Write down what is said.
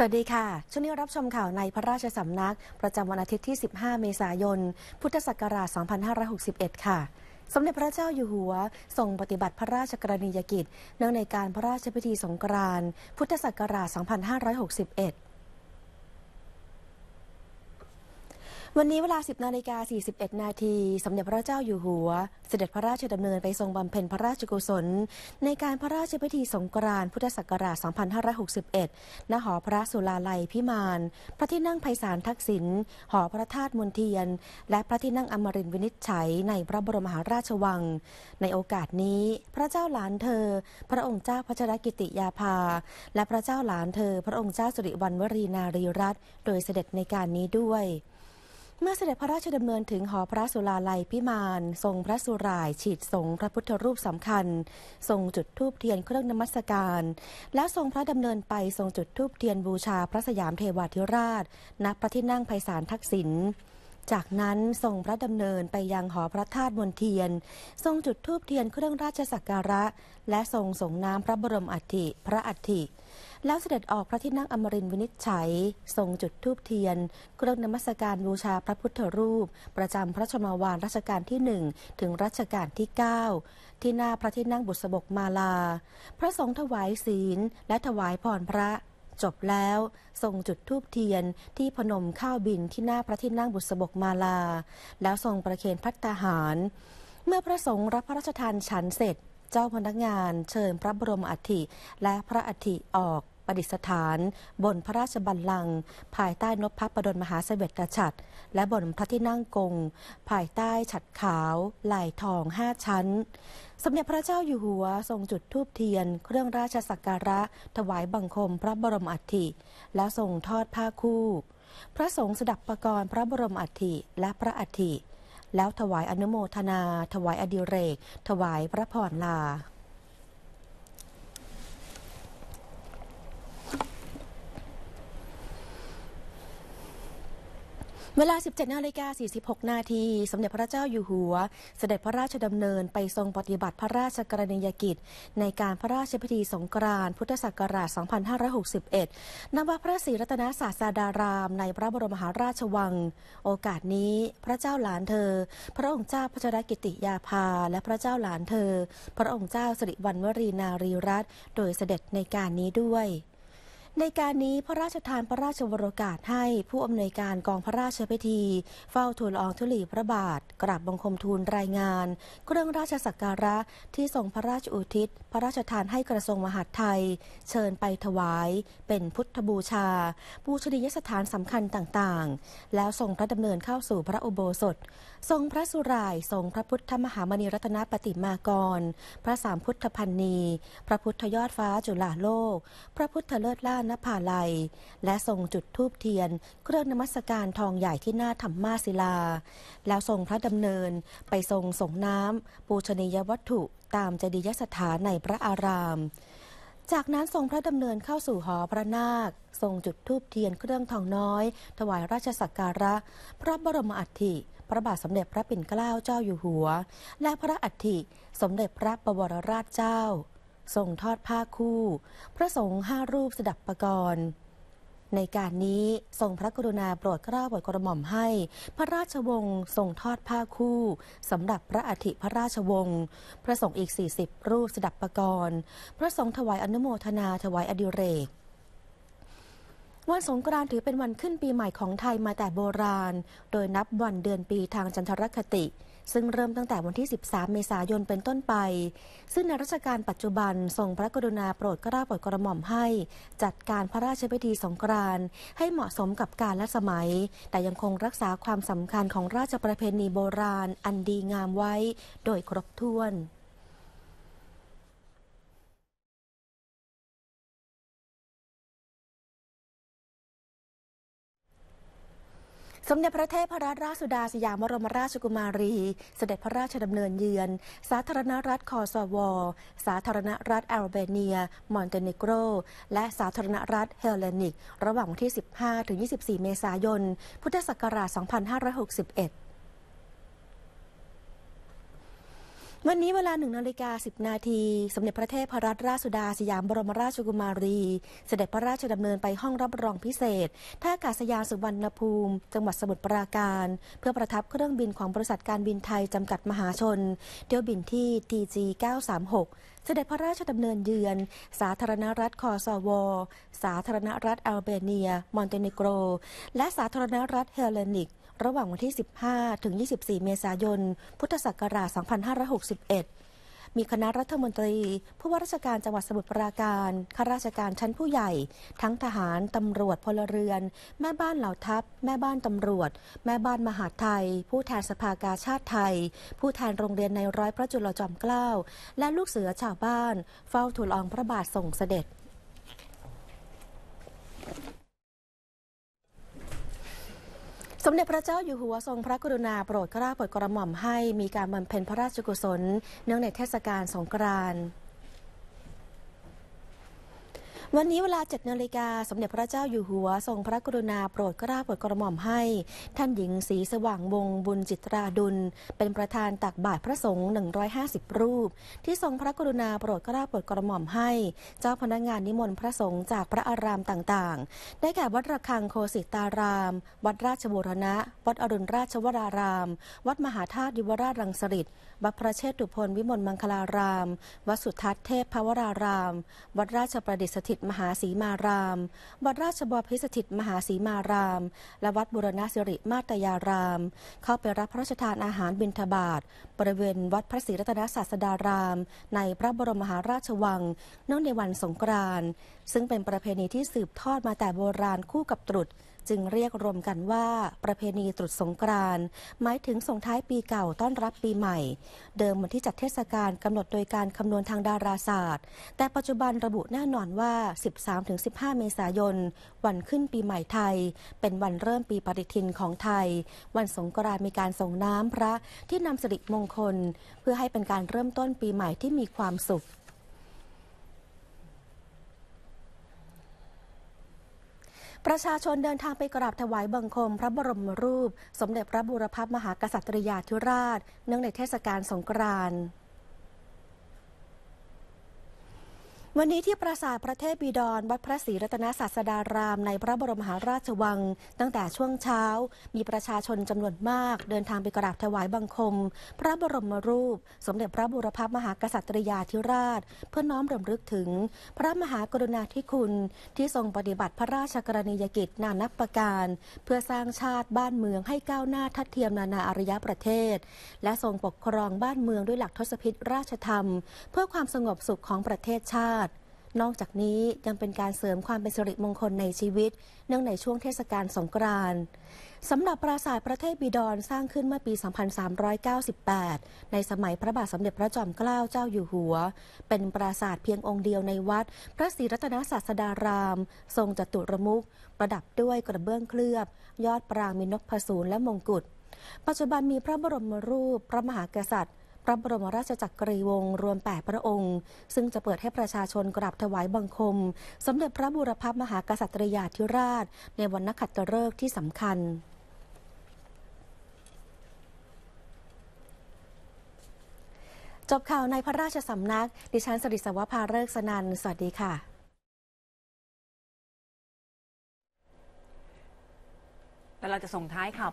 สวัสดีค่ะ ช่วงนี้รับชมข่าวในพระราชสำนัก ประจำวันอาทิตย์ที่ 15 เมษายน พุทธศักราช 2561 ค่ะ สมเด็จพระเจ้าอยู่หัวทรงปฏิบัติพระราชกรณียกิจ เนื่องในการพระราชพิธีสงกรานต์ พุทธศักราช 2561วันนี้เวลา 10นาฬิกา41นาทีสมเด็จพระเจ้าอยู่หัว เสด็จพระราชดำเนินไปทรงบำเพ็ญพระราชกุศล ในการพระราชพิธีสงกรานต์พุทธศักราช 2561ณหอพระสุลาลัยพิมานพระที่นั่งไพศาลทักษิณหอพระธาตุมณฑียน และพระที่นั่งอมรินวินิจฉัย ในพระบรมมหาราชวัง ในโอกาสนี้พระเจ้าหลานเธอ พระองค์เจ้าพัชรกิติยาภา และพระเจ้าหลานเธอ พระองค์เจ้าสุริวัณวรีนารีรัตน์โดยเสด็จในการนี้ด้วยเมื่อเสด็จพระราชดำเนินถึงหอพระสุลาลัยพิมานทรงพระสุรายฉีดสงพระพุทธรูปสำคัญทรงจุดธูปเทียนเครื่องนมัสการแล้วทรงพระดำเนินไปทรงจุดธูปเทียนบูชาพระสยามเทวาธิราชณพระที่นั่งไพศาลทักษิณจากนั้นทรงพระดำเนินไปยังหอพระธาตุมนเทียน ทรงจุดธูปเทียนเครื่องราชสักการะ และทรงส่งน้ำพระบรมอัฐิพระอัฐิแล้วเสด็จออกพระที่นั่งอมรินวินิจฉัยทรงจุดธูปเทียนเครื่องนมัสการบูชาพระพุทธรูป ประจำพระชมาวานรัชกาลที่หนึ่งถึงรัชกาลที่ 9 ที่หน้าพระที่นั่งบุษบกมาลา พระสงฆ์ถวายศีล และถวายพรพระจบแล้วทรงจุดธูปเทียนที่พนมข้าวบินที่หน้าพระที่นั่งบุษบกมาลา แล้วทรงประเคนพัฒนาหาร เมื่อพระสงฆ์รับพระราชทานฉันเสร็จเจ้าพนักงานเชิญพระบรมอัฐิและพระอัฐิออกประดิษฐาน บนพระราชบัลลังก์ภายใต้นพพระประดลมหาเสวตฉัตรและบนพระที่นั่งกงภายใต้ฉัตรขาวลายทองห้าชั้น สมเด็จพระเจ้าอยู่หัวทรงจุดธูปเทียน เครื่องราชสักการะ ถวายบังคมพระบรมอัฐิและทรงทอดผ้าคู่ พระสงฆ์สดับประกรณ์พระบรมอัฐิและพระอัฐิแล้วถวายอนุโมทนา ถวายอดิเรก ถวายพระพรลาเวลา 17นาฬิกา46นาทีสมเด็จพระเจ้าอยู่หัว เสด็จพระราชดำเนินไปทรงปฏิบัติพระราชกรณียกิจ ในการพระราชพิธีสงกรานต์ พุทธศักราช 2561นวัพระศรีรัตนศาสดารามในพระบรมหาราชวัง โอกาสนี้พระเจ้าหลานเธอ พระองค์เจ้าพัชรกิติยาภา และพระเจ้าหลานเธอ พระองค์เจ้าสิริวัณวรีนารีรัตน์ โดยเสด็จในการนี้ด้วยในการนี้พระราชทานพระราชวรกาศให้ผู้อำนวยการกองพระราชพิธี เฝ้าทูลอองธุลีพระบาทกราบบังคมทูลรายงาน เครื่องราชสักการะที่ทรงพระราชอุทิศพระราชทานให้กระทรวงมหาดไทย เชิญไปถวาย เป็นพุทธบูชาบูชนียสถานสำคัญต่างๆ แล้วทรงพระดำเนินเข้าสู่พระอุโบสถ ทรงพระสุรายทรงพระพุทธมหามณีรัตนปฏิมากรพระสามพุทธพันนีพระพุทธยอดฟ้าจุฬาโลก พระพุทธเลิศล้านนภาลัย และทรงจุดธูปเทียน เครื่องนมัสการทองใหญ่ที่หน้าธรรมมาศิลา แล้วทรงพระดำเนินไปทรงส่งน้ำปูชนียวัตถุตามเจดียสถานในพระอาราม จากนั้นทรงพระดำเนินเข้าสู่หอพระนาค ทรงจุดธูปเทียนเครื่องทองน้อย ถวายราชสักการะ พระบรมอัฐิพระบาทสมเด็จพระปิ่นเกล้าเจ้าอยู่หัว และพระอัฐิสมเด็จพระบวรราชเจ้าทรงทอดผ้าคู่ พระสงฆ์ห้ารูปสดับประกรณ์ในการนี้ทรงพระกรุณาโปรดเกล้าโปรดกระหม่อมให้ พระราชวงศ์ทรงทอดผ้าคู่ สำหรับพระอธิพระราชวงศ์พระสงฆ์อีก 40 รูปสดับประกรณ์ พระสงฆ์ถวายอนุโมทนาถวายอดิเรก วันสงกรานต์ถือเป็นวันขึ้นปีใหม่ของไทยมาแต่โบราณ โดยนับวันเดือนปีทางจันทรคติซึ่งเริ่มตั้งแต่วันที่ 13 เมษายนเป็นต้นไป ซึ่งในรัชกาลปัจจุบัน ทรงพระกรุณาโปรดกระ้าโปรดกระหม่อมให้ จัดการพระราชพิธีสงกรานต์ให้เหมาะสมกับกาละสมัย แต่ยังคงรักษาความสำคัญของราชประเพณีโบราณอันดีงามไว้โดยครบถ้วนสมเด็จพระเทพรัตนราชสุดาสยามบรมราชกุมารี เสด็จพระราชดำเนินเยือน สาธารณรัฐคอสวอสาธารณรัฐแอลเบเนีย มอนเตเนโกร และสาธารณรัฐเฮลเลนิก ระหว่างวันที่ 15-24 เมษายน พุทธศักราช 2561วันนี้เวลาหนึ่งนาฬิกาสิบนาทีสมเด็จพระเทพรัตนราชสุดาสยามบรมราชกุมารี เสด็จพระราชดำเนินไปห้องรับรองพิเศษท่าอากาศยานสุวรรณภูมิจังหวัดสมุทรปราการ เพื่อประทับเครื่องบินของบริษัทการบินไทยจำกัดมหาชนเที่ยวบินที่ TG 936เสด็จพระราชดำเนินเยือน สาธารณรัฐคอซวสาธารณรัฐอัลเบเนีย มอนเตเนโกรและสาธารณรัฐเฮเลนิกระหว่างวันที่ 15 ถึง 24 เมษายน พุทธศักราช 2561 มีคณะรัฐมนตรี ผู้ว่าราชการจังหวัดสมุทรปราการข้าราชการชั้นผู้ใหญ่ ทั้งทหารตำรวจพลเรือน แม่บ้านเหล่าทัพ แม่บ้านตำรวจ แม่บ้านมหาไทย ผู้แทนสภากาชาติไทย ผู้แทนโรงเรียนในร้อยพระจุลจอมเกล้า และลูกเสือชาวบ้าน เฝ้าทูลอองพระบาทส่งเสด็จมเด็จพระเจ้าอยู่หัวทรงพระกรุณาโปรดระล้าโปรดกระหม่อมให้ มีการบำเพ็ญพระราชกุศลเนื่องในเทศกาลสงกรานต์วันนี้เวลาจดนาฬิกาสมเด็จพระเจ้าอยู่หัวทรงพระกรุณาโปรดเกล้าโปรดกระหม่อมให้ ท่านหญิงศรีสว่างวงบุญจิตราดุล เป็นประธานตักบาตรพระสงฆ์150 รูป ที่ทรงพระกรุณาโปรดเกล้าโปรดกระหม่อมให้ เจ้าพนักงานนิมนต์พระสงฆ์จากพระอารามต่างๆ ได้แก่วัดระฆังโคสิตารามวัดราชบูรณะวัดอรุณราชวราราม วัดมหาธาตุยุวราชรังสฤษวัดพระเชตุพนวิมลมังคลาราม วัดสุทัศน์เทพะวราราม วัดราชประดิษฐิตตมหาสีมารามวัดราชบพิสถิตมหาสีมาราม และวัดบุรณสิริมาตยาราม เข้าไปรับพระราชทานอาหารบิณฑบาต บริเวณวัดพระศรีรัตนศาสดาราม ในพระบรมมหาราชวังเนื่องในวันสงกรานต์ ซึ่งเป็นประเพณีที่สืบทอดมาแต่โบราณคู่กับตรุษจึงเรียกรวมกันว่าประเพณีตรุษสงกรานต์หมายถึงส่งท้ายปีเก่าต้อนรับปีใหม่ เดิมเหมือนที่จัดเทศกาลกำหนดโดยการคำนวณทางดาราศาสตร์ แต่ปัจจุบันระบุแน่นอนว่า 13-15 เมษายน วันขึ้นปีใหม่ไทย เป็นวันเริ่มปีปฏิทินของไทย วันสงกรานต์มีการส่งน้ำพระที่นำสิริมงคลเพื่อให้เป็นการเริ่มต้นปีใหม่ที่มีความสุขประชาชนเดินทางไปกราบถวายบังคมพระบรมรูปสมเด็จพระบูรพมหากษัตริยาธิราช เนื่องในเทศกาลสงกรานต์วันนี้ที่ปราสาทพระเทพบิดร วัดพระศรีรัตนศาสดารามในพระบรมหาราชวัง ตั้งแต่ช่วงเช้า มีประชาชนจำนวนมาก เดินทางไปกราบถวายบังคม พระบรมรูป สมเด็จพระบูรพมหากษัตริยาธิราช เพื่อน้อมรำลึกถึง พระมหากรุณาธิคุณที่ทรงปฏิบัติพระราชกรณียกิจนานับประการ เพื่อสร้างชาติบ้านเมืองให้ก้าวหน้าทัดเทียมนานาอารยประเทศ และทรงปกครองบ้านเมืองด้วยหลักทศพิธราชธรรม เพื่อความสงบสุขของประเทศชาตินอกจากนี้ยังเป็นการเสริมความเป็นสิริมงคลในชีวิต เนื่องในช่วงเทศกาลสงกรานต์สำหรับปราสาทประเทศบิดอนสร้างขึ้นเมื่อปี 2398 ในสมัยพระบาทสมเด็จพระจอมเกล้าเจ้าอยู่หัว เป็นปราสาทเพียงองค์เดียวในวัด พระศรีรัตนศาสดาราม ทรงจตุรมุกประดับด้วยกระเบื้องเคลือบ ยอดปรางมีนกผสูนและมงกุฎปัจจุบันมีพระบรมรูป พระมหากษัตริย์พระบรมราชจักรีวงศ์รวม8พระองค์ ซึ่งจะเปิดให้ประชาชนกราบถวายบังคมสมเด็จพระบูรพมหากษัตริยาธิราช ในวันนักขัตฤกษ์ที่สำคัญ จบข่าวในพระราชสำนัก ดิฉันสริศวภาเริกสนัน สวัสดีค่ะแล้วเราจะส่งท้ายข่าว